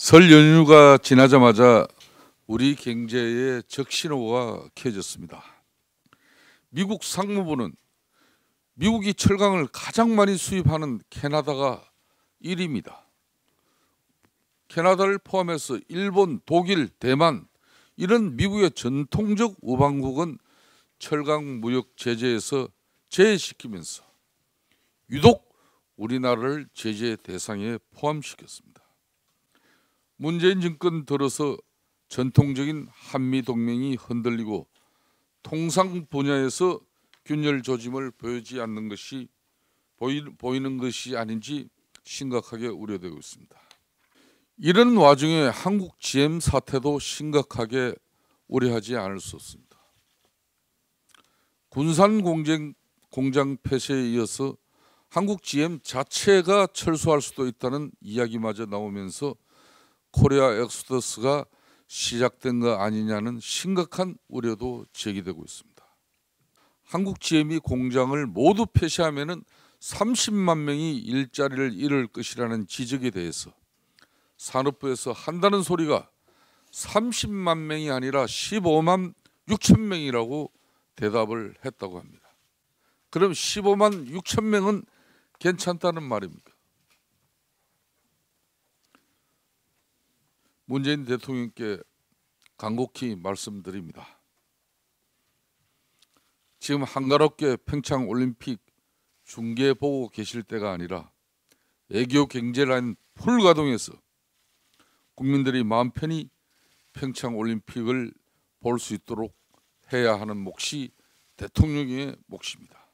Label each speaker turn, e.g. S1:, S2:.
S1: 설 연휴가 지나자마자 우리 경제에 적신호가 켜졌습니다. 미국 상무부는 미국이 철강을 가장 많이 수입하는 캐나다가 1위입니다. 캐나다를 포함해서 일본, 독일, 대만 이런 미국의 전통적 우방국은 철강 무역 제재에서 제외시키면서 유독 우리나라를 제재 대상에 포함시켰습니다. 문재인 정권 들어서 전통적인 한미 동맹이 흔들리고 통상 분야에서 균열 조짐을 보이지 않는 것이 보이, 보이는 것이 아닌지 심각하게 우려되고 있습니다. 이런 와중에 한국 GM 사태도 심각하게 우려하지 않을 수 없습니다. 군산 공장, 공장 폐쇄에 이어서 한국 GM 자체가 철수할 수도 있다는 이야기마저 나오면서 코리아 엑소더스가 시작된 거 아니냐는 심각한 우려도 제기되고 있습니다. 한국 GM이 공장을 모두 폐쇄하면은 30만 명이 일자리를 잃을 것이라는 지적에 대해서 산업부에서 한다는 소리가 30만 명이 아니라 15만 6천 명이라고 대답을 했다고 합니다. 그럼 15만 6천 명은 괜찮다는 말입니까? 문재인 대통령께 간곡히 말씀드립니다. 지금 한가롭게 평창 올림픽 중계 보고 계실 때가 아니라 애교 경제라인 풀가동해서 국민들이 마음 편히 평창 올림픽을 볼 수 있도록 해야 하는 몫이 대통령의 몫입니다.